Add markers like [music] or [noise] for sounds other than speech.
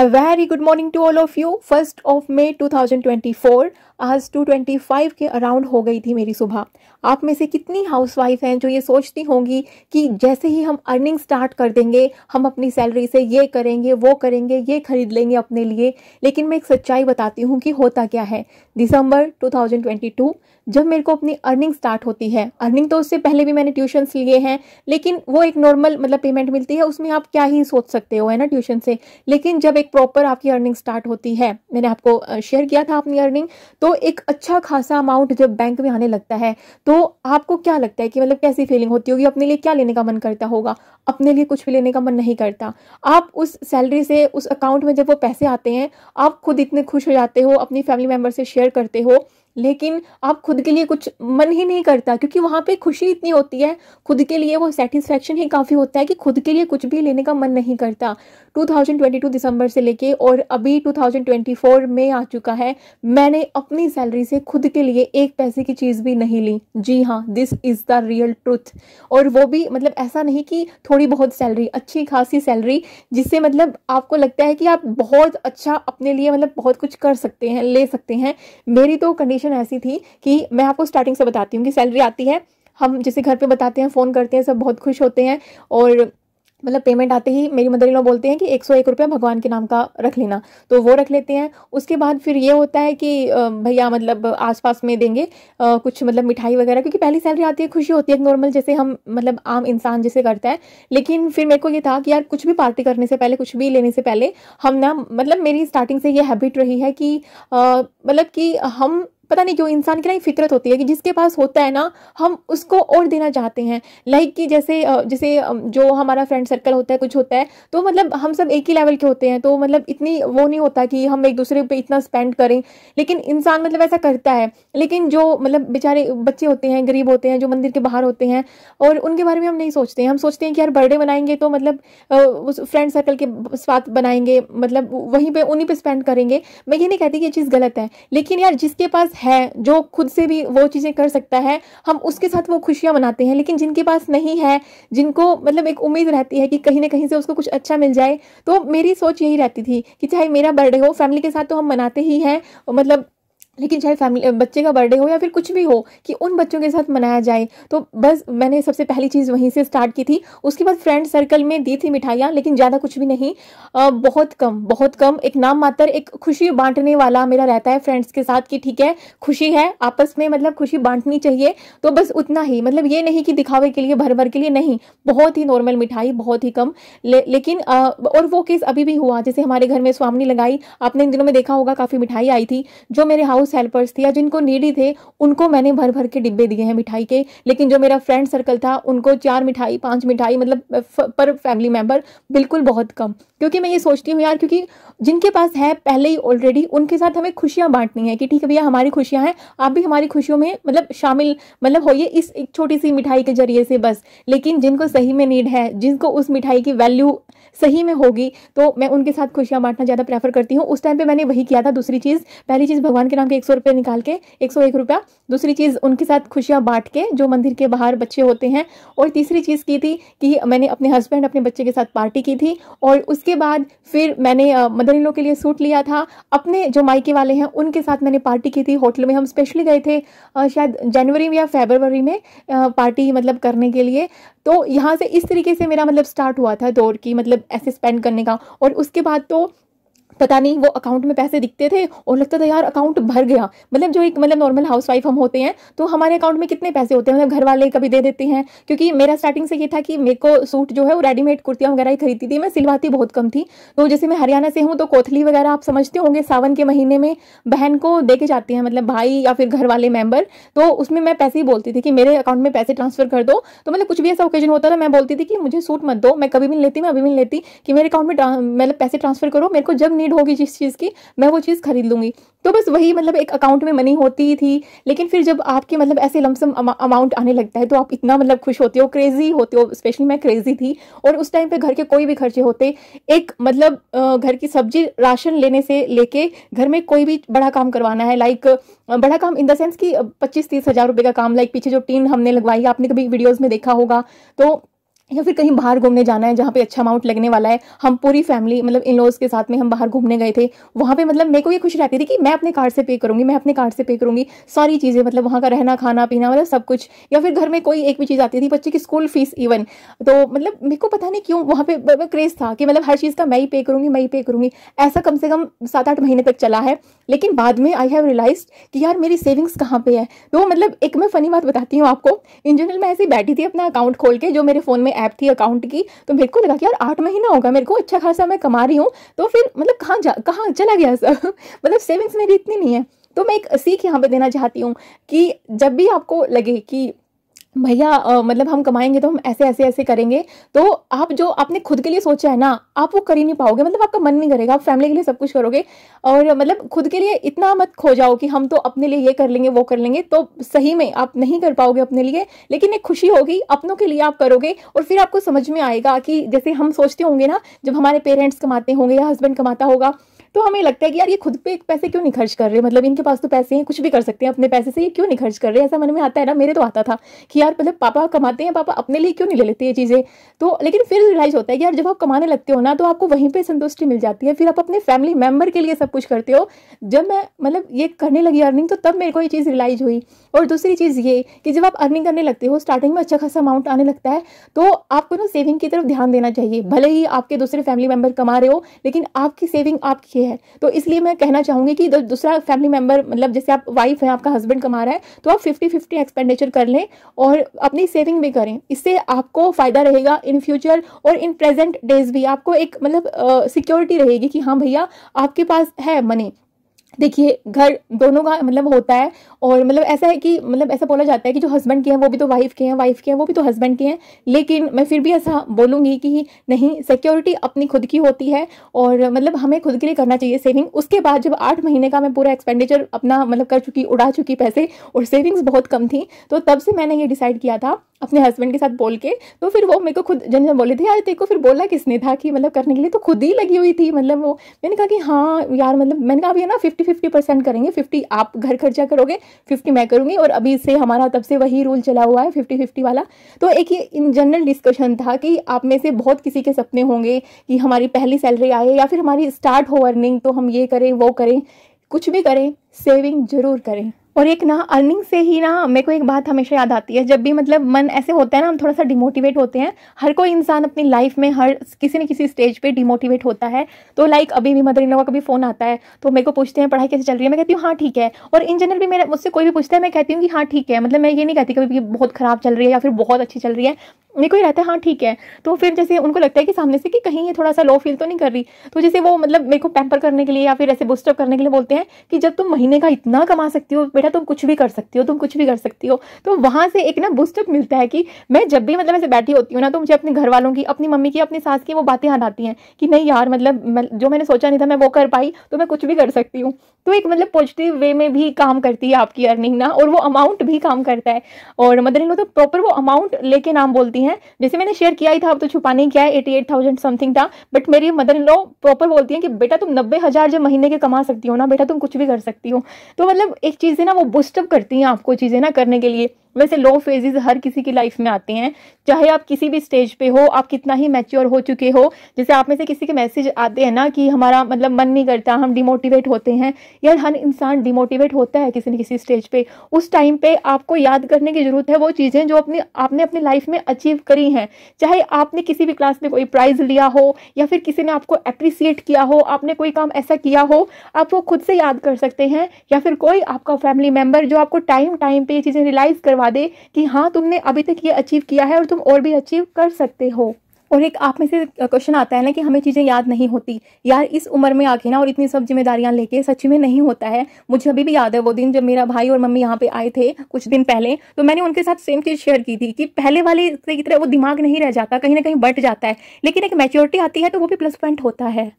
A very good morning to all of you. First of May 2024 आज 225 के around हो गई थी मेरी सुबह आप में से कितनी हाउसवाइफ हैं जो ये सोचती होंगी कि जैसे ही हम अर्निंग स्टार्ट कर देंगे हम अपनी सैलरी से ये करेंगे वो करेंगे ये खरीद लेंगे अपने लिए लेकिन मैं एक सच्चाई बताती हूँ कि होता क्या है दिसंबर 2022 जब मेरे को अपनी अर्निंग स्टार्ट होती है अर्निंग तो उससे पहले भी मैंने ट्यूशन्स लिए हैं लेकिन वो एक नॉर्मल मतलब पेमेंट मिलती है उसमें आप क्या ही सोच सकते हो है ना ट्यूशन से लेकिन जब एक प्रॉपर आपकी अर्निंग स्टार्ट होती है मैंने आपको शेयर किया था अपनी अर्निंग तो एक अच्छा खासा अमाउंट जब बैंक में आने लगता है तो आपको क्या लगता है कि मतलब कैसी फीलिंग होती होगी अपने लिए क्या लेने का मन करता होगा अपने लिए कुछ भी लेने का मन नहीं करता आप उस सैलरी से उस अकाउंट में जब वो पैसे आते हैं आप खुद इतने खुश हो जाते हो अपनी फैमिली मेम्बर से शेयर करते हो लेकिन आप खुद के लिए कुछ मन ही नहीं करता क्योंकि वहाँ पे खुशी इतनी होती है खुद के लिए वो सेटिस्फैक्शन ही काफ़ी होता है कि खुद के लिए कुछ भी लेने का मन नहीं करता 2022 दिसंबर से लेके और अभी 2024 में आ चुका है मैंने अपनी सैलरी से खुद के लिए एक पैसे की चीज़ भी नहीं ली जी हाँ this is the real truth और वो भी मतलब ऐसा नहीं कि थोड़ी बहुत सैलरी अच्छी खासी सैलरी जिससे मतलब आपको लगता है कि आप बहुत अच्छा अपने लिए मतलब बहुत कुछ कर सकते हैं ले सकते हैं मेरी तो कंडीशन सिचुएशन ऐसी थी कि मैं आपको स्टार्टिंग से बताती हूँ कि सैलरी आती है हम जैसे घर पे बताते हैं फ़ोन करते हैं सब बहुत खुश होते हैं और मतलब पेमेंट आते ही मेरी मदर लोग बोलते हैं कि एक सौ एक रुपया भगवान के नाम का रख लेना तो वो रख लेते हैं उसके बाद फिर ये होता है कि भैया मतलब आसपास में देंगे कुछ मतलब मिठाई वगैरह क्योंकि पहली सैलरी आती है खुशी होती है नॉर्मल जैसे हम मतलब आम इंसान जैसे करता है लेकिन फिर मेरे को ये था कि यार कुछ भी पार्टी करने से पहले कुछ भी लेने से पहले हम ना मतलब मेरी स्टार्टिंग से ये हैबिट रही है कि मतलब कि हम पता नहीं क्यों इंसान की ना ही फितरत होती है कि जिसके पास होता है ना हम उसको और देना चाहते हैं लाइक कि जैसे जैसे जो हमारा फ्रेंड सर्कल होता है कुछ होता है तो मतलब हम सब एक ही लेवल के होते हैं तो मतलब इतनी वो नहीं होता कि हम एक दूसरे पर इतना स्पेंड करें लेकिन इंसान मतलब ऐसा करता है लेकिन जो मतलब बेचारे बच्चे होते हैं गरीब होते हैं जो मंदिर के बाहर होते हैं और उनके बारे में हम नहीं सोचते हैं हम सोचते हैं कि यार बर्थडे बनाएंगे तो मतलब उस फ्रेंड सर्कल के साथ बनाएंगे मतलब वहीं पे उन्हीं पे स्पेंड करेंगे मैं ये नहीं कहती कि ये चीज़ गलत है लेकिन यार जिसके पास है जो खुद से भी वो चीज़ें कर सकता है हम उसके साथ वो खुशियाँ मनाते हैं लेकिन जिनके पास नहीं है जिनको मतलब एक उम्मीद रहती है कि कहीं ना कहीं से उसको कुछ अच्छा मिल जाए तो मेरी सोच यही रहती थी कि चाहे मेरा बर्थडे हो फैमिली के साथ तो हम मनाते ही हैं मतलब लेकिन चाहे फैमिली बच्चे का बर्थडे हो या फिर कुछ भी हो कि उन बच्चों के साथ मनाया जाए तो बस मैंने सबसे पहली चीज़ वहीं से स्टार्ट की थी उसके बाद फ्रेंड सर्कल में दी थी मिठाइयाँ लेकिन ज़्यादा कुछ भी नहीं आ, बहुत कम बहुत कम एक नाम मात्र एक खुशी बांटने वाला मेरा रहता है फ्रेंड्स के साथ कि ठीक है खुशी है आपस में मतलब खुशी बांटनी चाहिए तो बस उतना ही मतलब ये नहीं कि दिखावे के लिए भर भर के लिए नहीं बहुत ही नॉर्मल मिठाई बहुत ही कम ले, लेकिन आ, और वो केस अभी भी हुआ जैसे हमारे घर में स्वामनी लगाई आपने इन दिनों में देखा होगा काफ़ी मिठाई आई थी जो मेरे हाउस हाउस हेल्पर्स थी या जिनको नीडी थे उनको मैंने भर भर के डिब्बे दिए हैं मिठाई के लेकिन जो मेरा फ्रेंड सर्कल था उनको चार मिठाई पांच मिठाई मतलब पर फैमिली मेंबर बिल्कुल बहुत कम क्योंकि मैं ये सोचती हूँ यार क्योंकि जिनके पास है पहले ही ऑलरेडी उनके साथ हमें खुशियाँ बांटनी है कि ठीक है भैया हमारी खुशियाँ हैं आप भी हमारी खुशियों में मतलब शामिल मतलब होइए इस एक छोटी सी मिठाई के जरिए से बस लेकिन जिनको सही में नीड है जिनको उस मिठाई की वैल्यू सही में होगी तो मैं उनके साथ खुशियाँ बांटना ज़्यादा प्रेफर करती हूँ उस टाइम पर मैंने वही किया था दूसरी चीज़ पहली चीज़ भगवान के नाम भी एक सौ रुपये निकाल के एक सौ एक रुपया दूसरी चीज़ उनके साथ खुशियाँ बांट के जो मंदिर के बाहर बच्चे होते हैं और तीसरी चीज़ की थी कि मैंने अपने हस्बैंड अपने बच्चे के साथ पार्टी की थी और उसके बाद फिर मैंने मदर इन के लिए सूट लिया था अपने जो मायके वाले हैं उनके साथ मैंने पार्टी की थी होटल में हम स्पेशली गए थे शायद जनवरी या फेबरवरी में पार्टी मतलब करने के लिए तो यहाँ से इस तरीके से मेरा मतलब स्टार्ट हुआ था दौर की मतलब ऐसे स्पेंड करने का और उसके बाद तो पता नहीं वो अकाउंट में पैसे दिखते थे और लगता था यार अकाउंट भर गया मतलब जो एक मतलब नॉर्मल हाउस वाइफ हम होते हैं तो हमारे अकाउंट में कितने पैसे होते हैं मतलब घर वाले कभी दे देते हैं क्योंकि मेरा स्टार्टिंग से ये था कि मेरे को सूट जो है वो रेडीमेड कुर्तियाँ वगैरह ही खरीदती थी मैं सिलवाती बहुत कम थी तो जैसे मैं हरियाणा से हूँ तो कोथली वगैरह आप समझते होंगे सावन के महीने में बहन को दे के जाती हैं मतलब भाई या फिर घर वाले मेम्बर तो उसमें मैं पैसे ही बोलती थी कि मेरे अकाउंट में पैसे ट्रांसफर कर दो तो मतलब कुछ भी ऐसा ओकेजन होता था मैं बोलती थी कि मुझे सूट मत दो मैं कभी भी लेती मैं अभी भी लेती कि मेरे अकाउंट में मतलब पैसे ट्रांसफर करो मेरे को जब नीड नीड होगी जिस चीज़ की मैं वो चीज़ खरीद लूँगी तो बस वही मतलब एक अकाउंट में मनी होती ही थी लेकिन फिर जब आपके मतलब ऐसे लमसम अमाउंट आने लगता है तो आप इतना मतलब खुश होते हो क्रेजी होते हो स्पेशली मैं क्रेजी थी और उस टाइम पे घर के कोई भी खर्चे होते एक मतलब घर की सब्जी राशन लेने से लेके घर में कोई भी बड़ा काम करवाना है लाइक बड़ा काम इन द सेंस कि पच्चीस तीस हजार रुपये का काम लाइक पीछे जो टीन हमने लगवाई आपने कभी वीडियोज़ में देखा होगा तो या फिर कहीं बाहर घूमने जाना है जहाँ पे अच्छा अमाउंट लगने वाला है हम पूरी फैमिली मतलब इन लोज के साथ में हम बाहर घूमने गए थे वहाँ पे मतलब मेरे को ये खुशी रहती थी कि मैं अपने कार्ड से पे करूँगी मैं अपने कार्ड से पे करूँगी सारी चीज़ें मतलब वहाँ का रहना खाना पीना मतलब सब कुछ या फिर घर में कोई एक भी चीज़ आती थी बच्चे की स्कूल फीस इवन तो मतलब मेरे को पता नहीं क्यों वहाँ पर क्रेज़ था कि मतलब हर चीज़ का मैं ही पे करूँगी मैं ही पे करूँगी ऐसा कम से कम सात आठ महीने तक चला है लेकिन बाद में आई हैव रियलाइज कि यार मेरी सेविंग्स कहाँ पे है तो मतलब एक मैं फ़नी बात बताती हूँ आपको इन जनरल मैं ऐसी बैठी थी अपना अकाउंट खोल के जो मेरे फ़ोन में ऐप थी अकाउंट की तो मेरे को लगा कि यार आठ महीना होगा मेरे को अच्छा खासा मैं कमा रही हूँ तो फिर मतलब कहाँ जा कहाँ चला गया सर [laughs] मतलब सेविंग्स मेरी इतनी नहीं है तो मैं एक सीख यहाँ पे देना चाहती हूँ कि जब भी आपको लगे कि भैया मतलब हम कमाएंगे तो हम ऐसे ऐसे ऐसे करेंगे तो आप जो आपने खुद के लिए सोचा है ना आप वो कर ही नहीं पाओगे मतलब आपका मन नहीं करेगा आप फैमिली के लिए सब कुछ करोगे और मतलब खुद के लिए इतना मत खो जाओ कि हम तो अपने लिए ये कर लेंगे वो कर लेंगे तो सही में आप नहीं कर पाओगे अपने लिए लेकिन एक खुशी होगी अपनों के लिए आप करोगे और फिर आपको समझ में आएगा कि जैसे हम सोचते होंगे ना जब हमारे पेरेंट्स कमाते होंगे या हस्बैंड कमाता होगा तो हमें लगता है कि यार ये खुद पे पैसे क्यों नहीं खर्च कर रहे मतलब इनके पास तो पैसे हैं कुछ भी कर सकते हैं अपने पैसे से ये क्यों नहीं खर्च कर रहे ऐसा मन में आता है ना मेरे तो आता था कि यार मतलब पापा कमाते हैं पापा अपने लिए क्यों नहीं ले लेते ये चीज़ें तो लेकिन फिर रिलाइज होता है कि यार जब आप कमाने लगते हो ना तो आपको वहीं पर संतुष्टि मिल जाती है फिर आप अपने फैमिली मेम्बर के लिए सब कुछ करते हो जब मैं मतलब ये करने लगी अर्निंग तो तब मेरे को ये चीज़ रिलाइज हुई और दूसरी चीज़ ये कि जब आप अर्निंग करने लगते हो स्टार्टिंग में अच्छा खासा अमाउंट आने लगता है तो आपको ना सेविंग की तरफ ध्यान देना चाहिए भले ही आपके दूसरे फैमिली मेम्बर कमा रहे हो लेकिन आपकी सेविंग आपकी ये है तो इसलिए मैं कहना चाहूँगी कि दूसरा फैमिली मेम्बर मतलब जैसे आप वाइफ हैं आपका हस्बैंड कमा रहा है तो आप फिफ्टी फिफ्टी एक्सपेंडिचर कर लें और अपनी सेविंग भी करें इससे आपको फ़ायदा रहेगा इन फ्यूचर और इन प्रेजेंट डेज भी आपको एक मतलब सिक्योरिटी रहेगी कि हाँ भैया आपके पास है मनी देखिए घर दोनों का मतलब होता है और मतलब ऐसा है कि मतलब ऐसा बोला जाता है कि जो हस्बैंड के हैं वो भी तो वाइफ के हैं वाइफ के हैं वो भी तो हस्बैंड के हैं लेकिन मैं फिर भी ऐसा बोलूँगी कि नहीं सिक्योरिटी अपनी खुद की होती है और मतलब हमें खुद के लिए करना चाहिए सेविंग उसके बाद जब आठ महीने का मैं पूरा एक्सपेंडिचर अपना मतलब कर चुकी उड़ा चुकी पैसे और सेविंग्स बहुत कम थी तो तब से मैंने ये डिसाइड किया था अपने हस्बैंड के साथ बोल के तो फिर वो मेरे को खुद जन जन बोले थे यार तेरे को फिर बोला किसने था कि मतलब करने के लिए तो खुद ही लगी हुई थी मतलब वो मैंने कहा कि हाँ यार मतलब मैंने कहा अभी है ना फिफ्टी फिफ्टी फिफ्टी परसेंट करेंगे फिफ्टी आप घर खर्चा करोगे फिफ्टी मैं करूँगी और अभी से हमारा तब से वही रूल चला हुआ है फिफ्टी फिफ्टी वाला तो एक ये इन जनरल डिस्कशन था कि आप में से बहुत किसी के सपने होंगे कि हमारी पहली सैलरी आए या फिर हमारी स्टार्ट हो अर्निंग तो हम ये करें वो करें कुछ भी करें सेविंग जरूर करें और एक ना अर्निंग से ही ना मेरे को एक बात हमेशा याद आती है जब भी मतलब मन ऐसे होता है ना हम थोड़ा सा डिमोटिवेट होते हैं हर कोई इंसान अपनी लाइफ में हर किसी न किसी स्टेज पे डिमोटिवेट होता है तो लाइक अभी भी मदर इन का कभी फ़ोन आता है तो मेरे को पूछते हैं पढ़ाई कैसे चल रही है मैं कहती हूँ हाँ ठीक है और इन जनरल भी मेरे मुझसे कोई भी पूछता है मैं कहती हूँ कि हाँ ठीक है मतलब मैं ये नहीं कहती कभी बहुत ख़राब चल रही है या फिर बहुत अच्छी चल रही है मेरे को ही रहता है हाँ ठीक है तो फिर जैसे उनको लगता है कि सामने से कि कहीं ये थोड़ा सा लो फील तो नहीं कर रही तो जैसे वो मतलब मेरे को पैम्पर करने के लिए या फिर ऐसे बुस्टअप करने के लिए बोलते हैं कि जब तुम महीने का इतना कमा सकती हो बेटा तुम कुछ भी कर सकती हो तुम कुछ भी कर सकती हो तो वहाँ से एक ना बुस्टअप मिलता है कि मैं जब भी मतलब ऐसे बैठी होती हूँ ना तो मुझे अपने घर वालों की अपनी मम्मी की अपनी सास की वो बातें याद आती हैं कि नहीं यार मतलब जो मैंने सोचा नहीं था मैं वो कर पाई तो मैं कुछ भी कर सकती हूँ तो एक मतलब पॉजिटिव वे में भी काम करती है आपकी अर्निंग ना और वो अमाउंट भी काम करता है और मदर इन लो तो प्रॉपर वो अमाउंट लेके नाम बोलती हैं जैसे मैंने शेयर किया ही था अब तो छुपाने क्या है एटी एट थाउजेंड समथिंग था बट मेरी मदर इन लो प्रॉपर बोलती हैं कि बेटा तुम नब्बे हज़ार जब महीने के कमा सकती हो ना बेटा तुम कुछ भी कर सकती हो तो मतलब एक चीज़ है ना वो बुस्टअप करती हैं आपको चीज़ें ना करने के लिए वैसे लो फेजेस हर किसी की लाइफ में आते हैं चाहे आप किसी भी स्टेज पे हो आप कितना ही मैच्योर हो चुके हो जैसे आप में से किसी के मैसेज आते हैं ना कि हमारा मतलब मन नहीं करता हम डिमोटिवेट होते हैं यार हर इंसान डिमोटिवेट होता है किसी न किसी स्टेज पे उस टाइम पे आपको याद करने की ज़रूरत है वो चीज़ें जो अपनी आपने अपनी लाइफ में अचीव करी हैं चाहे आपने किसी भी क्लास में कोई प्राइज़ लिया हो या फिर किसी ने आपको अप्रिसिएट किया हो आपने कोई काम ऐसा किया हो आप वो खुद से याद कर सकते हैं या फिर कोई आपका फैमिली मेम्बर जो आपको टाइम टाइम पर ये चीज़ें रियलाइज़ करवा करवा दे कि हाँ तुमने अभी तक ये अचीव किया है और तुम और भी अचीव कर सकते हो और एक आप में से क्वेश्चन आता है ना कि हमें चीज़ें याद नहीं होती यार इस उम्र में आके ना और इतनी सब जिम्मेदारियां लेके सच में नहीं होता है मुझे अभी भी याद है वो दिन जब मेरा भाई और मम्मी यहाँ पे आए थे कुछ दिन पहले तो मैंने उनके साथ सेम चीज़ शेयर की थी कि पहले वाले की तरह वो दिमाग नहीं रह जाता कहीं ना कहीं बट जाता है लेकिन एक मेच्योरिटी आती है तो वो भी प्लस पॉइंट होता है